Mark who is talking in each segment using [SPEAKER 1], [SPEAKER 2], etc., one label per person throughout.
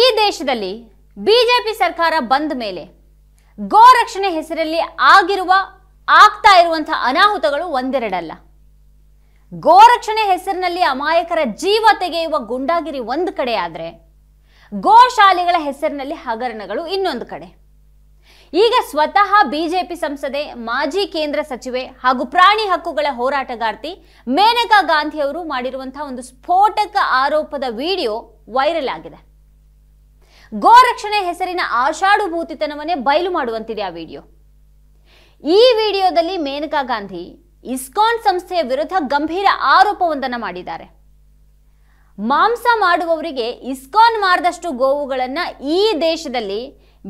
[SPEAKER 1] ಈ ದೇಶದಲ್ಲಿ ಬಿಜೆಪಿ ಸರ್ಕಾರ ಬಂದ ಮೇಲೆ ಗೋರಕ್ಷಣೆ ಹೆಸರಲ್ಲಿ ಆಗಿರುವ ಆಗ್ತಾ ಇರುವಂತಹ ಅನಾಹುತಗಳು ಒಂದೆರಡಲ್ಲ ಗೋರಕ್ಷಣೆ ಹೆಸರಿನಲ್ಲಿ ಅಮಾಯಕರ ಜೀವ ತೆಗೆಯುವ ಗುಂಡಾಗಿರಿ ಒಂದು ಕಡೆ ಆದರೆ ಶಾಲೆಗಳ ಹೆಸರಿನಲ್ಲಿ ಹಗರಣಗಳು ಇನ್ನೊಂದು ಕಡೆ ಈಗ ಸ್ವತಃ ಬಿಜೆಪಿ ಸಂಸದೆ ಮಾಜಿ ಕೇಂದ್ರ ಸಚಿವೆ ಹಾಗೂ ಪ್ರಾಣಿ ಹಕ್ಕುಗಳ ಹೋರಾಟಗಾರ್ತಿ ಮೇನಕಾ ಗಾಂಧಿ ಅವರು ಮಾಡಿರುವಂತಹ ಒಂದು ಸ್ಫೋಟಕ ಆರೋಪದ ವಿಡಿಯೋ ವೈರಲ್ ಆಗಿದೆ ಗೋರಕ್ಷಣೆ ಹೆಸರಿನ ಆಷಾಢಭೂತಿತನವನ್ನೇ ಬಯಲು ಮಾಡುವಂತಿದೆ ಆ ವಿಡಿಯೋ ಈ ವಿಡಿಯೋದಲ್ಲಿ ಮೇನಕಾ ಗಾಂಧಿ ಇಸ್ಕಾನ್ ಸಂಸ್ಥೆಯ ವಿರುದ್ಧ ಗಂಭೀರ ಆರೋಪವೊಂದನ್ನು ಮಾಡಿದ್ದಾರೆ ಮಾಂಸ ಮಾಡುವವರಿಗೆ ಇಸ್ಕಾನ್ ಮಾರದಷ್ಟು ಗೋವುಗಳನ್ನು ಈ ದೇಶದಲ್ಲಿ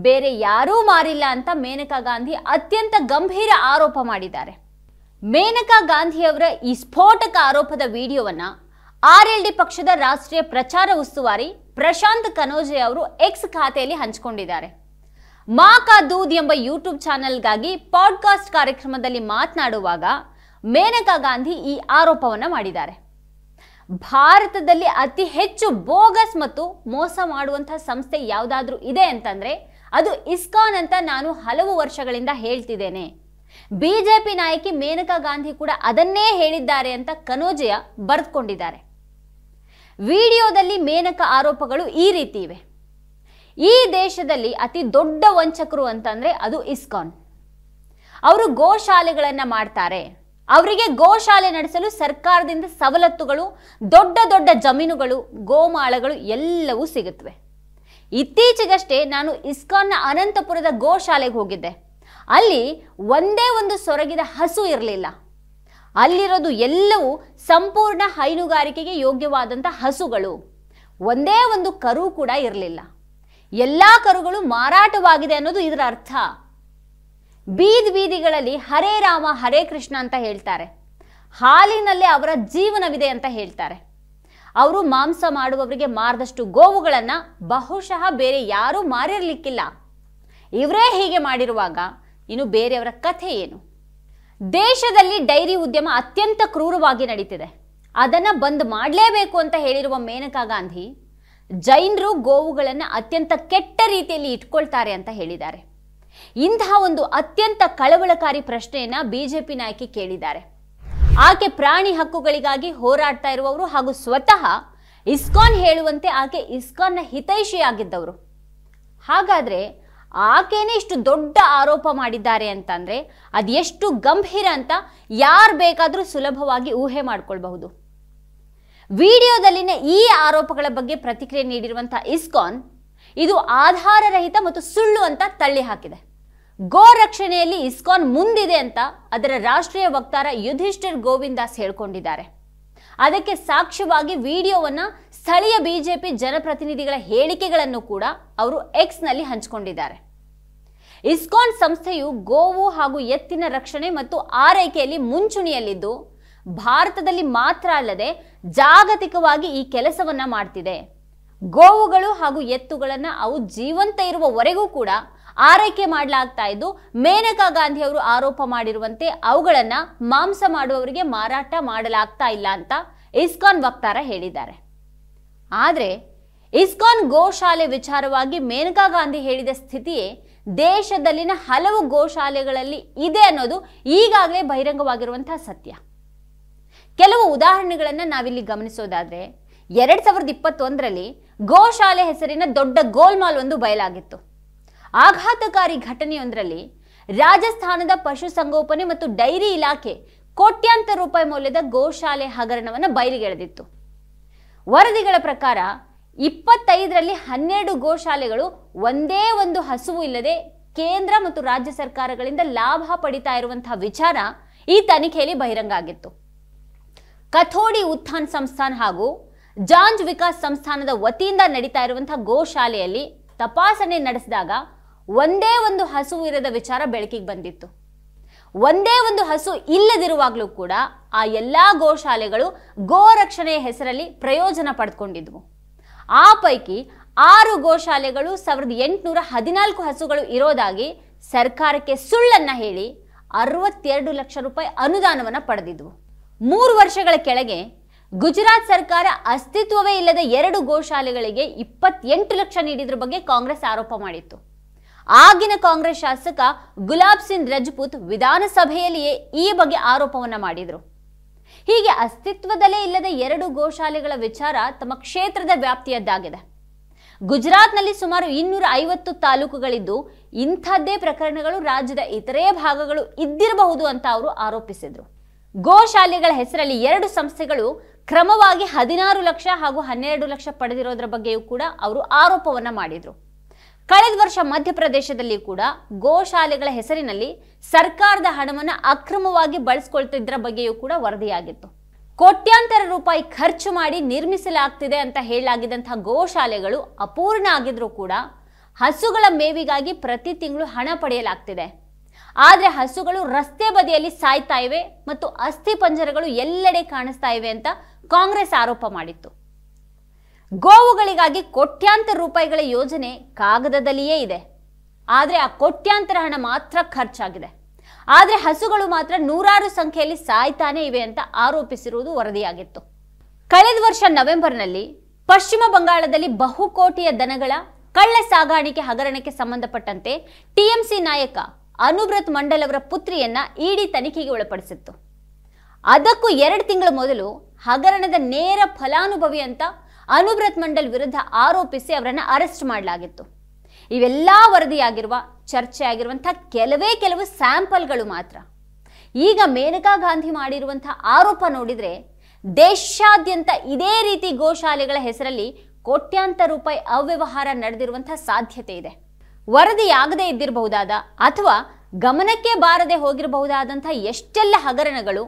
[SPEAKER 1] ಬೇರೆ ಯಾರೂ ಮಾರಿಲ್ಲ ಅಂತ ಮೇನಕಾ ಗಾಂಧಿ ಅತ್ಯಂತ ಗಂಭೀರ ಆರೋಪ ಮಾಡಿದ್ದಾರೆ ಮೇನಕಾ ಗಾಂಧಿಯವರ ಈ ಸ್ಫೋಟಕ ಆರೋಪದ ವಿಡಿಯೋವನ್ನು ಆರ್ ಎಲ್ ಡಿ ಪಕ್ಷದ ರಾಷ್ಟ್ರೀಯ ಪ್ರಚಾರ ಉಸ್ತುವಾರಿ ಪ್ರಶಾಂತ್ ಕನೋಜೆ ಅವರು ಎಕ್ಸ್ ಖಾತೆಯಲ್ಲಿ ಹಂಚಿಕೊಂಡಿದ್ದಾರೆ ಮಾ ಕಾ ದೂದ್ ಎಂಬ ಯೂಟ್ಯೂಬ್ ಚಾನೆಲ್ಗಾಗಿ ಪಾಡ್ಕಾಸ್ಟ್ ಕಾರ್ಯಕ್ರಮದಲ್ಲಿ ಮಾತನಾಡುವಾಗ ಮೇನಕಾ ಗಾಂಧಿ ಈ ಆರೋಪವನ್ನು ಮಾಡಿದ್ದಾರೆ ಭಾರತದಲ್ಲಿ ಅತಿ ಹೆಚ್ಚು ಬೋಗಸ್ ಮತ್ತು ಮೋಸ ಮಾಡುವಂತಹ ಸಂಸ್ಥೆ ಯಾವುದಾದ್ರೂ ಇದೆ ಅಂತಂದ್ರೆ ಅದು ಇಸ್ಕಾನ್ ಅಂತ ನಾನು ಹಲವು ವರ್ಷಗಳಿಂದ ಹೇಳ್ತಿದ್ದೇನೆ ಬಿಜೆಪಿ ನಾಯಕಿ ಮೇನಕಾ ಗಾಂಧಿ ಕೂಡ ಅದನ್ನೇ ಹೇಳಿದ್ದಾರೆ ಅಂತ ಕನೋಜಯ ಬರೆದುಕೊಂಡಿದ್ದಾರೆ ವಿಡಿಯೋದಲ್ಲಿ ಮೇನಕ ಆರೋಪಗಳು ಈ ರೀತಿ ಇವೆ ಈ ದೇಶದಲ್ಲಿ ಅತಿ ದೊಡ್ಡ ವಂಚಕರು ಅಂತಂದ್ರೆ ಅದು ಇಸ್ಕಾನ್ ಅವರು ಗೋಶಾಲೆಗಳನ್ನು ಮಾಡ್ತಾರೆ ಅವರಿಗೆ ಗೋಶಾಲೆ ನಡೆಸಲು ಸರ್ಕಾರದಿಂದ ಸವಲತ್ತುಗಳು ದೊಡ್ಡ ದೊಡ್ಡ ಜಮೀನುಗಳು ಗೋಮಾಳಗಳು ಎಲ್ಲವೂ ಸಿಗುತ್ತವೆ ಇತ್ತೀಚೆಗಷ್ಟೇ ನಾನು ಇಸ್ಕಾನ್ನ ಅನಂತಪುರದ ಗೋಶಾಲೆಗೆ ಹೋಗಿದ್ದೆ ಅಲ್ಲಿ ಒಂದೇ ಒಂದು ಸೊರಗಿದ ಹಸು ಇರಲಿಲ್ಲ ಅಲ್ಲಿರೋದು ಎಲ್ಲವೂ ಸಂಪೂರ್ಣ ಹೈನುಗಾರಿಕೆಗೆ ಯೋಗ್ಯವಾದಂಥ ಹಸುಗಳು ಒಂದೇ ಒಂದು ಕರು ಕೂಡ ಇರಲಿಲ್ಲ ಎಲ್ಲ ಕರುಗಳು ಮಾರಾಟವಾಗಿದೆ ಅನ್ನೋದು ಇದರ ಅರ್ಥ ಬೀದಿ ಬೀದಿಗಳಲ್ಲಿ ಹರೇ ರಾಮ ಹರೇ ಕೃಷ್ಣ ಅಂತ ಹೇಳ್ತಾರೆ ಹಾಲಿನಲ್ಲೇ ಅವರ ಜೀವನವಿದೆ ಅಂತ ಹೇಳ್ತಾರೆ ಅವರು ಮಾಂಸ ಮಾಡುವವರಿಗೆ ಮಾರದಷ್ಟು ಗೋವುಗಳನ್ನು ಬಹುಶಃ ಬೇರೆ ಯಾರೂ ಮಾರಿರಲಿಕ್ಕಿಲ್ಲ ಇವರೇ ಹೀಗೆ ಮಾಡಿರುವಾಗ ಇನ್ನು ಬೇರೆಯವರ ಕಥೆ ಏನು ದೇಶದಲ್ಲಿ ಡೈರಿ ಉದ್ಯಮ ಅತ್ಯಂತ ಕ್ರೂರವಾಗಿ ನಡೀತಿದೆ ಅದನ್ನು ಬಂದ್ ಮಾಡಲೇಬೇಕು ಅಂತ ಹೇಳಿರುವ ಮೇನಕಾ ಗಾಂಧಿ ಜೈನರು ಗೋವುಗಳನ್ನು ಅತ್ಯಂತ ಕೆಟ್ಟ ರೀತಿಯಲ್ಲಿ ಇಟ್ಕೊಳ್ತಾರೆ ಅಂತ ಹೇಳಿದ್ದಾರೆ ಇಂತಹ ಒಂದು ಅತ್ಯಂತ ಕಳವಳಕಾರಿ ಪ್ರಶ್ನೆಯನ್ನ ಬಿಜೆಪಿ ನಾಯಕಿ ಕೇಳಿದ್ದಾರೆ ಆಕೆ ಪ್ರಾಣಿ ಹಕ್ಕುಗಳಿಗಾಗಿ ಹೋರಾಡ್ತಾ ಇರುವವರು ಹಾಗೂ ಸ್ವತಃ ಇಸ್ಕಾನ್ ಹೇಳುವಂತೆ ಆಕೆ ಇಸ್ಕಾನ್ನ ಹಿತೈಷಿಯಾಗಿದ್ದವರು ಹಾಗಾದರೆ ಆಕೇನೆ ಇಷ್ಟು ದೊಡ್ಡ ಆರೋಪ ಮಾಡಿದ್ದಾರೆ ಅಂತಂದರೆ ಎಷ್ಟು ಗಂಭೀರ ಅಂತ ಯಾರು ಬೇಕಾದರೂ ಸುಲಭವಾಗಿ ಊಹೆ ಮಾಡ್ಕೊಳ್ಬಹುದು ವಿಡಿಯೋದಲ್ಲಿನ ಈ ಆರೋಪಗಳ ಬಗ್ಗೆ ಪ್ರತಿಕ್ರಿಯೆ ನೀಡಿರುವಂಥ ಇಸ್ಕಾನ್ ಇದು ಆಧಾರರಹಿತ ಮತ್ತು ಸುಳ್ಳು ಅಂತ ತಳ್ಳಿ ಹಾಕಿದೆ ಗೋ ರಕ್ಷಣೆಯಲ್ಲಿ ಇಸ್ಕಾನ್ ಮುಂದಿದೆ ಅಂತ ಅದರ ರಾಷ್ಟ್ರೀಯ ವಕ್ತಾರ ಯುಧಿಷ್ಠಿರ್ ಗೋವಿಂದಾಸ್ ಹೇಳ್ಕೊಂಡಿದ್ದಾರೆ ಅದಕ್ಕೆ ಸಾಕ್ಷ್ಯವಾಗಿ ವಿಡಿಯೋವನ್ನು ಸ್ಥಳೀಯ ಬಿಜೆಪಿ ಜನಪ್ರತಿನಿಧಿಗಳ ಹೇಳಿಕೆಗಳನ್ನು ಕೂಡ ಅವರು ಎಕ್ಸ್ನಲ್ಲಿ ಹಂಚಿಕೊಂಡಿದ್ದಾರೆ ಇಸ್ಕಾನ್ ಸಂಸ್ಥೆಯು ಗೋವು ಹಾಗೂ ಎತ್ತಿನ ರಕ್ಷಣೆ ಮತ್ತು ಆರೈಕೆಯಲ್ಲಿ ಮುಂಚೂಣಿಯಲ್ಲಿದ್ದು ಭಾರತದಲ್ಲಿ ಮಾತ್ರ ಅಲ್ಲದೆ ಜಾಗತಿಕವಾಗಿ ಈ ಕೆಲಸವನ್ನ ಮಾಡ್ತಿದೆ ಗೋವುಗಳು ಹಾಗೂ ಎತ್ತುಗಳನ್ನು ಅವು ಜೀವಂತ ಇರುವವರೆಗೂ ಕೂಡ ಆರೈಕೆ ಮಾಡಲಾಗ್ತಾ ಇದ್ದು ಮೇನಕಾ ಗಾಂಧಿ ಅವರು ಆರೋಪ ಮಾಡಿರುವಂತೆ ಅವುಗಳನ್ನು ಮಾಂಸ ಮಾಡುವವರಿಗೆ ಮಾರಾಟ ಮಾಡಲಾಗ್ತಾ ಇಲ್ಲ ಅಂತ ಇಸ್ಕಾನ್ ವಕ್ತಾರ ಹೇಳಿದ್ದಾರೆ ಆದರೆ ಇಸ್ಕಾನ್ ಗೋಶಾಲೆ ವಿಚಾರವಾಗಿ ಮೇನಕಾ ಗಾಂಧಿ ಹೇಳಿದ ಸ್ಥಿತಿಯೇ ದೇಶದಲ್ಲಿನ ಹಲವು ಗೋಶಾಲೆಗಳಲ್ಲಿ ಇದೆ ಅನ್ನೋದು ಈಗಾಗಲೇ ಬಹಿರಂಗವಾಗಿರುವಂತಹ ಸತ್ಯ ಕೆಲವು ಉದಾಹರಣೆಗಳನ್ನು ನಾವಿಲ್ಲಿ ಗಮನಿಸೋದಾದರೆ ಎರಡು ಸಾವಿರದ ಇಪ್ಪತ್ತೊಂದರಲ್ಲಿ ಗೋಶಾಲೆ ಹೆಸರಿನ ದೊಡ್ಡ ಗೋಲ್ಮಾಲ್ ಒಂದು ಬಯಲಾಗಿತ್ತು ಆಘಾತಕಾರಿ ಘಟನೆಯೊಂದರಲ್ಲಿ ರಾಜಸ್ಥಾನದ ಪಶುಸಂಗೋಪನೆ ಮತ್ತು ಡೈರಿ ಇಲಾಖೆ ಕೋಟ್ಯಾಂತರ ರೂಪಾಯಿ ಮೌಲ್ಯದ ಗೋಶಾಲೆ ಹಗರಣವನ್ನು ಬಯಲಿಗೆಳೆದಿತ್ತು ವರದಿಗಳ ಪ್ರಕಾರ ಇಪ್ಪತ್ತೈದರಲ್ಲಿ ಹನ್ನೆರಡು ಗೋಶಾಲೆಗಳು ಒಂದೇ ಒಂದು ಹಸುವು ಇಲ್ಲದೆ ಕೇಂದ್ರ ಮತ್ತು ರಾಜ್ಯ ಸರ್ಕಾರಗಳಿಂದ ಲಾಭ ಪಡಿತಾ ಇರುವಂತಹ ವಿಚಾರ ಈ ತನಿಖೆಯಲ್ಲಿ ಬಹಿರಂಗ ಆಗಿತ್ತು ಕಥೋಡಿ ಉತ್ಥಾನ್ ಸಂಸ್ಥಾನ ಹಾಗೂ ಜಾಂಜ್ ವಿಕಾಸ್ ಸಂಸ್ಥಾನದ ವತಿಯಿಂದ ನಡೀತಾ ಇರುವಂತಹ ಗೋಶಾಲೆಯಲ್ಲಿ ತಪಾಸಣೆ ನಡೆಸಿದಾಗ ಒಂದೇ ಒಂದು ಹಸುವು ಇರದ ವಿಚಾರ ಬೆಳಕಿಗೆ ಬಂದಿತ್ತು ಒಂದೇ ಒಂದು ಹಸು ಇಲ್ಲದಿರುವಾಗಲೂ ಕೂಡ ಆ ಎಲ್ಲ ಗೋಶಾಲೆಗಳು ಗೋರಕ್ಷಣೆಯ ಹೆಸರಲ್ಲಿ ಪ್ರಯೋಜನ ಪಡೆದುಕೊಂಡಿದ್ವು ಆ ಪೈಕಿ ಆರು ಗೋಶಾಲೆಗಳು ಸಾವಿರದ ಎಂಟುನೂರ ಹದಿನಾಲ್ಕು ಹಸುಗಳು ಇರೋದಾಗಿ ಸರ್ಕಾರಕ್ಕೆ ಸುಳ್ಳನ್ನು ಹೇಳಿ ಅರವತ್ತೆರಡು ಲಕ್ಷ ರೂಪಾಯಿ ಅನುದಾನವನ್ನು ಪಡೆದಿದ್ವು ಮೂರು ವರ್ಷಗಳ ಕೆಳಗೆ ಗುಜರಾತ್ ಸರ್ಕಾರ ಅಸ್ತಿತ್ವವೇ ಇಲ್ಲದ ಎರಡು ಗೋಶಾಲೆಗಳಿಗೆ ಇಪ್ಪತ್ತೆಂಟು ಲಕ್ಷ ನೀಡಿದ್ರ ಬಗ್ಗೆ ಕಾಂಗ್ರೆಸ್ ಆರೋಪ ಮಾಡಿತ್ತು ಆಗಿನ ಕಾಂಗ್ರೆಸ್ ಶಾಸಕ ಗುಲಾಬ್ ಸಿಂಗ್ ರಜಪೂತ್ ವಿಧಾನಸಭೆಯಲ್ಲಿಯೇ ಈ ಬಗ್ಗೆ ಆರೋಪವನ್ನ ಮಾಡಿದರು ಹೀಗೆ ಅಸ್ತಿತ್ವದಲ್ಲೇ ಇಲ್ಲದ ಎರಡು ಗೋಶಾಲೆಗಳ ವಿಚಾರ ತಮ್ಮ ಕ್ಷೇತ್ರದ ವ್ಯಾಪ್ತಿಯದ್ದಾಗಿದೆ ಗುಜರಾತ್ನಲ್ಲಿ ಸುಮಾರು ಇನ್ನೂರ ಐವತ್ತು ತಾಲೂಕುಗಳಿದ್ದು ಇಂಥದ್ದೇ ಪ್ರಕರಣಗಳು ರಾಜ್ಯದ ಇತರೆ ಭಾಗಗಳು ಇದ್ದಿರಬಹುದು ಅಂತ ಅವರು ಆರೋಪಿಸಿದರು ಗೋಶಾಲೆಗಳ ಹೆಸರಲ್ಲಿ ಎರಡು ಸಂಸ್ಥೆಗಳು ಕ್ರಮವಾಗಿ ಹದಿನಾರು ಲಕ್ಷ ಹಾಗೂ ಹನ್ನೆರಡು ಲಕ್ಷ ಪಡೆದಿರೋದ್ರ ಬಗ್ಗೆಯೂ ಕೂಡ ಅವರು ಆರೋಪವನ್ನ ಮಾಡಿದರು ಕಳೆದ ವರ್ಷ ಮಧ್ಯಪ್ರದೇಶದಲ್ಲಿ ಕೂಡ ಗೋಶಾಲೆಗಳ ಹೆಸರಿನಲ್ಲಿ ಸರ್ಕಾರದ ಹಣವನ್ನು ಅಕ್ರಮವಾಗಿ ಬಳಸ್ಕೊಳ್ತಿದ್ರ ಬಗ್ಗೆಯೂ ಕೂಡ ವರದಿಯಾಗಿತ್ತು ಕೋಟ್ಯಾಂತರ ರೂಪಾಯಿ ಖರ್ಚು ಮಾಡಿ ನಿರ್ಮಿಸಲಾಗ್ತಿದೆ ಅಂತ ಹೇಳಲಾಗಿದ್ದಂತಹ ಗೋಶಾಲೆಗಳು ಅಪೂರ್ಣ ಆಗಿದ್ರೂ ಕೂಡ ಹಸುಗಳ ಮೇವಿಗಾಗಿ ಪ್ರತಿ ತಿಂಗಳು ಹಣ ಪಡೆಯಲಾಗ್ತಿದೆ ಆದರೆ ಹಸುಗಳು ರಸ್ತೆ ಬದಿಯಲ್ಲಿ ಸಾಯ್ತಾ ಇವೆ ಮತ್ತು ಅಸ್ಥಿ ಪಂಜರಗಳು ಎಲ್ಲೆಡೆ ಕಾಣಿಸ್ತಾ ಇವೆ ಅಂತ ಕಾಂಗ್ರೆಸ್ ಆರೋಪ ಮಾಡಿತ್ತು ಗೋವುಗಳಿಗಾಗಿ ಕೋಟ್ಯಾಂತರ ರೂಪಾಯಿಗಳ ಯೋಜನೆ ಕಾಗದದಲ್ಲಿಯೇ ಇದೆ ಆದರೆ ಆ ಕೋಟ್ಯಾಂತರ ಹಣ ಮಾತ್ರ ಖರ್ಚಾಗಿದೆ ಆದರೆ ಹಸುಗಳು ಮಾತ್ರ ನೂರಾರು ಸಂಖ್ಯೆಯಲ್ಲಿ ಸಾಯ್ತಾನೆ ಇವೆ ಅಂತ ಆರೋಪಿಸಿರುವುದು ವರದಿಯಾಗಿತ್ತು ಕಳೆದ ವರ್ಷ ನವೆಂಬರ್ನಲ್ಲಿ ಪಶ್ಚಿಮ ಬಂಗಾಳದಲ್ಲಿ ಬಹುಕೋಟಿಯ ದನಗಳ ಕಳ್ಳ ಸಾಗಾಣಿಕೆ ಹಗರಣಕ್ಕೆ ಸಂಬಂಧಪಟ್ಟಂತೆ ಟಿಎಂಸಿ ನಾಯಕ ಅನುಬ್ರತ್ ಮಂಡಲ್ ಅವರ ಪುತ್ರಿಯನ್ನ ಇಡಿ ತನಿಖೆಗೆ ಒಳಪಡಿಸಿತ್ತು ಅದಕ್ಕೂ ಎರಡು ತಿಂಗಳ ಮೊದಲು ಹಗರಣದ ನೇರ ಫಲಾನುಭವಿ ಅಂತ ಅನುಬ್ರತ್ ಮಂಡಲ್ ವಿರುದ್ಧ ಆರೋಪಿಸಿ ಅವರನ್ನು ಅರೆಸ್ಟ್ ಮಾಡಲಾಗಿತ್ತು ಇವೆಲ್ಲ ವರದಿಯಾಗಿರುವ ಚರ್ಚೆ ಆಗಿರುವಂಥ ಕೆಲವೇ ಕೆಲವು ಸ್ಯಾಂಪಲ್ಗಳು ಮಾತ್ರ ಈಗ ಮೇನಕಾ ಗಾಂಧಿ ಮಾಡಿರುವಂಥ ಆರೋಪ ನೋಡಿದರೆ ದೇಶಾದ್ಯಂತ ಇದೇ ರೀತಿ ಗೋಶಾಲೆಗಳ ಹೆಸರಲ್ಲಿ ಕೋಟ್ಯಾಂತರ ರೂಪಾಯಿ ಅವ್ಯವಹಾರ ನಡೆದಿರುವಂಥ ಸಾಧ್ಯತೆ ಇದೆ ವರದಿಯಾಗದೇ ಇದ್ದಿರಬಹುದಾದ ಅಥವಾ ಗಮನಕ್ಕೆ ಬಾರದೆ ಹೋಗಿರಬಹುದಾದಂಥ ಎಷ್ಟೆಲ್ಲ ಹಗರಣಗಳು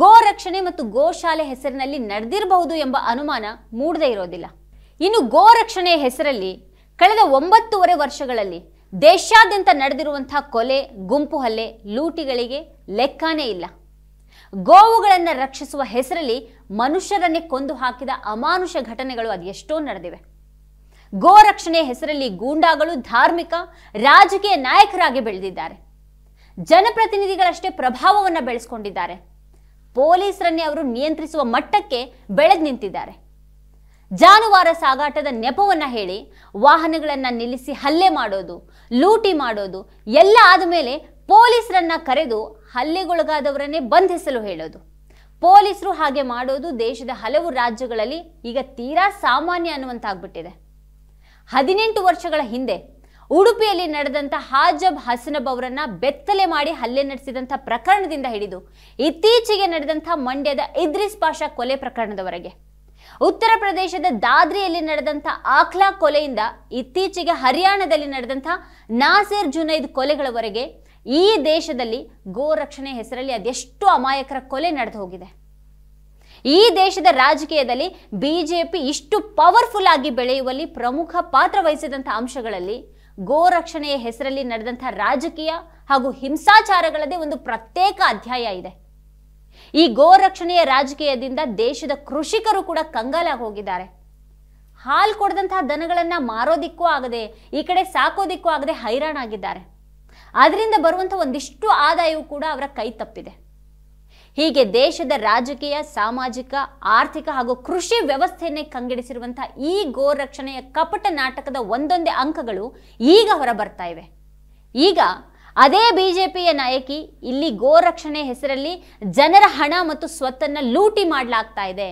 [SPEAKER 1] ಗೋ ರಕ್ಷಣೆ ಮತ್ತು ಗೋಶಾಲೆ ಹೆಸರಿನಲ್ಲಿ ನಡೆದಿರಬಹುದು ಎಂಬ ಅನುಮಾನ ಮೂಡದೇ ಇರೋದಿಲ್ಲ ಇನ್ನು ಗೋ ಹೆಸರಲ್ಲಿ ಕಳೆದ ಒಂಬತ್ತೂವರೆ ವರ್ಷಗಳಲ್ಲಿ ದೇಶಾದ್ಯಂತ ನಡೆದಿರುವಂತಹ ಕೊಲೆ ಗುಂಪು ಹಲ್ಲೆ ಲೂಟಿಗಳಿಗೆ ಲೆಕ್ಕಾನೇ ಇಲ್ಲ ಗೋವುಗಳನ್ನು ರಕ್ಷಿಸುವ ಹೆಸರಲ್ಲಿ ಮನುಷ್ಯರನ್ನೇ ಕೊಂದು ಹಾಕಿದ ಅಮಾನುಷ ಘಟನೆಗಳು ಅದೆಷ್ಟೋ ನಡೆದಿವೆ ಗೋ ಹೆಸರಲ್ಲಿ ಗೂಂಡಾಗಳು ಧಾರ್ಮಿಕ ರಾಜಕೀಯ ನಾಯಕರಾಗಿ ಬೆಳೆದಿದ್ದಾರೆ ಜನಪ್ರತಿನಿಧಿಗಳಷ್ಟೇ ಪ್ರಭಾವವನ್ನು ಬೆಳೆಸ್ಕೊಂಡಿದ್ದಾರೆ ಪೊಲೀಸರನ್ನೇ ಅವರು ನಿಯಂತ್ರಿಸುವ ಮಟ್ಟಕ್ಕೆ ಬೆಳೆದು ನಿಂತಿದ್ದಾರೆ ಜಾನುವಾರ ಸಾಗಾಟದ ನೆಪವನ್ನು ಹೇಳಿ ವಾಹನಗಳನ್ನು ನಿಲ್ಲಿಸಿ ಹಲ್ಲೆ ಮಾಡೋದು ಲೂಟಿ ಮಾಡೋದು ಎಲ್ಲ ಆದಮೇಲೆ ಪೊಲೀಸರನ್ನ ಕರೆದು ಹಲ್ಲೆಗೊಳಗಾದವರನ್ನೇ ಬಂಧಿಸಲು ಹೇಳೋದು ಪೊಲೀಸರು ಹಾಗೆ ಮಾಡೋದು ದೇಶದ ಹಲವು ರಾಜ್ಯಗಳಲ್ಲಿ ಈಗ ತೀರಾ ಸಾಮಾನ್ಯ ಅನ್ನುವಂತಾಗ್ಬಿಟ್ಟಿದೆ ಹದಿನೆಂಟು ವರ್ಷಗಳ ಹಿಂದೆ ಉಡುಪಿಯಲ್ಲಿ ನಡೆದಂಥ ಹಾಜಬ್ ಹಸನಬ್ ಅವರನ್ನ ಬೆತ್ತಲೆ ಮಾಡಿ ಹಲ್ಲೆ ನಡೆಸಿದಂಥ ಪ್ರಕರಣದಿಂದ ಹಿಡಿದು ಇತ್ತೀಚೆಗೆ ನಡೆದಂಥ ಮಂಡ್ಯದ ಇದ್ರಿಸ್ ಪಾಷಾ ಕೊಲೆ ಪ್ರಕರಣದವರೆಗೆ ಉತ್ತರ ಪ್ರದೇಶದ ದಾದ್ರಿಯಲ್ಲಿ ನಡೆದಂಥ ಆಖ್ಲಾ ಕೊಲೆಯಿಂದ ಇತ್ತೀಚೆಗೆ ಹರಿಯಾಣದಲ್ಲಿ ನಡೆದಂಥ ನಾಸೀರ್ ಜುನೈದ್ ಕೊಲೆಗಳವರೆಗೆ ಈ ದೇಶದಲ್ಲಿ ಗೋರಕ್ಷಣೆ ಹೆಸರಲ್ಲಿ ಅದೆಷ್ಟು ಅಮಾಯಕರ ಕೊಲೆ ನಡೆದು ಹೋಗಿದೆ ಈ ದೇಶದ ರಾಜಕೀಯದಲ್ಲಿ ಬಿಜೆಪಿ ಇಷ್ಟು ಪವರ್ಫುಲ್ ಆಗಿ ಬೆಳೆಯುವಲ್ಲಿ ಪ್ರಮುಖ ಪಾತ್ರ ವಹಿಸಿದಂಥ ಅಂಶಗಳಲ್ಲಿ ಗೋರಕ್ಷಣೆಯ ಹೆಸರಲ್ಲಿ ನಡೆದಂತಹ ರಾಜಕೀಯ ಹಾಗೂ ಹಿಂಸಾಚಾರಗಳದೇ ಒಂದು ಪ್ರತ್ಯೇಕ ಅಧ್ಯಾಯ ಇದೆ ಈ ಗೋರಕ್ಷಣೆಯ ರಾಜಕೀಯದಿಂದ ದೇಶದ ಕೃಷಿಕರು ಕೂಡ ಕಂಗಾಲಾಗಿ ಹೋಗಿದ್ದಾರೆ ಹಾಲು ಕೊಡದಂತಹ ದನಗಳನ್ನು ಮಾರೋದಿಕ್ಕೂ ಆಗದೆ ಈ ಕಡೆ ಸಾಕೋದಿಕ್ಕೂ ಆಗದೆ ಹೈರಾಣಾಗಿದ್ದಾರೆ ಅದರಿಂದ ಬರುವಂಥ ಒಂದಿಷ್ಟು ಆದಾಯವು ಕೂಡ ಅವರ ಕೈ ತಪ್ಪಿದೆ ಹೀಗೆ ದೇಶದ ರಾಜಕೀಯ ಸಾಮಾಜಿಕ ಆರ್ಥಿಕ ಹಾಗೂ ಕೃಷಿ ವ್ಯವಸ್ಥೆಯನ್ನೇ ಕಂಗೆಡಿಸಿರುವಂತಹ ಈ ಗೋ ರಕ್ಷಣೆಯ ಕಪಟ ನಾಟಕದ ಒಂದೊಂದೇ ಅಂಕಗಳು ಈಗ ಬರ್ತಾ ಇವೆ ಈಗ ಅದೇ ಬಿಜೆಪಿಯ ನಾಯಕಿ ಇಲ್ಲಿ ರಕ್ಷಣೆ ಹೆಸರಲ್ಲಿ ಜನರ ಹಣ ಮತ್ತು ಸ್ವತ್ತನ್ನ ಲೂಟಿ ಮಾಡಲಾಗ್ತಾ ಇದೆ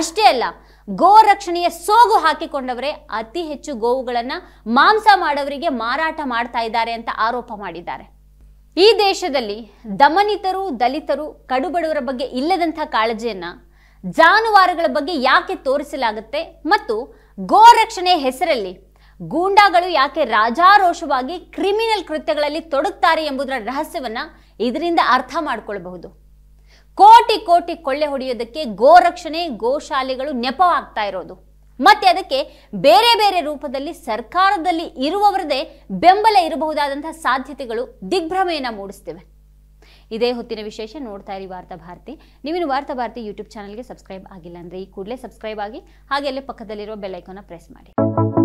[SPEAKER 1] ಅಷ್ಟೇ ಅಲ್ಲ ಗೋ ರಕ್ಷಣೆಯ ಸೋಗು ಹಾಕಿಕೊಂಡವರೇ ಅತಿ ಹೆಚ್ಚು ಗೋವುಗಳನ್ನ ಮಾಂಸ ಮಾಡೋರಿಗೆ ಮಾರಾಟ ಮಾಡ್ತಾ ಇದ್ದಾರೆ ಅಂತ ಆರೋಪ ಮಾಡಿದ್ದಾರೆ ಈ ದೇಶದಲ್ಲಿ ದಮನಿತರು ದಲಿತರು ಕಡುಬಡವರ ಬಗ್ಗೆ ಇಲ್ಲದಂತಹ ಕಾಳಜಿಯನ್ನು ಜಾನುವಾರುಗಳ ಬಗ್ಗೆ ಯಾಕೆ ತೋರಿಸಲಾಗುತ್ತೆ ಮತ್ತು ಗೋರಕ್ಷಣೆ ಹೆಸರಲ್ಲಿ ಗೂಂಡಾಗಳು ಯಾಕೆ ರಾಜಾರೋಷವಾಗಿ ಕ್ರಿಮಿನಲ್ ಕೃತ್ಯಗಳಲ್ಲಿ ತೊಡಗುತ್ತಾರೆ ಎಂಬುದರ ರಹಸ್ಯವನ್ನು ಇದರಿಂದ ಅರ್ಥ ಮಾಡಿಕೊಳ್ಳಬಹುದು ಕೋಟಿ ಕೋಟಿ ಕೊಳ್ಳೆ ಹೊಡೆಯೋದಕ್ಕೆ ಗೋರಕ್ಷಣೆ ಗೋಶಾಲೆಗಳು ನೆಪವಾಗ್ತಾ ಇರೋದು ಮತ್ತೆ ಅದಕ್ಕೆ ಬೇರೆ ಬೇರೆ ರೂಪದಲ್ಲಿ ಸರ್ಕಾರದಲ್ಲಿ ಇರುವವರದೇ ಬೆಂಬಲ ಇರಬಹುದಾದಂತಹ ಸಾಧ್ಯತೆಗಳು ದಿಗ್ಭ್ರಮೆಯನ್ನು ಮೂಡಿಸ್ತಿವೆ ಇದೇ ಹೊತ್ತಿನ ವಿಶೇಷ ನೋಡ್ತಾ ಇರಿ ವಾರ್ತಾ ಭಾರತಿ ನೀವಿನ ವಾರ್ತಾ ಭಾರತಿ ಯೂಟ್ಯೂಬ್ ಚಾನಲ್ಗೆ ಸಬ್ಸ್ಕ್ರೈಬ್ ಆಗಿಲ್ಲ ಅಂದ್ರೆ ಈ ಕೂಡಲೇ ಸಬ್ಸ್ಕ್ರೈಬ್ ಆಗಿ ಹಾಗೆ ಅಲ್ಲೇ ಪಕ್ಕದಲ್ಲಿರುವ ಬೆಲ್ಲೈಕೋನ ಪ್ರೆಸ್ ಮಾಡಿ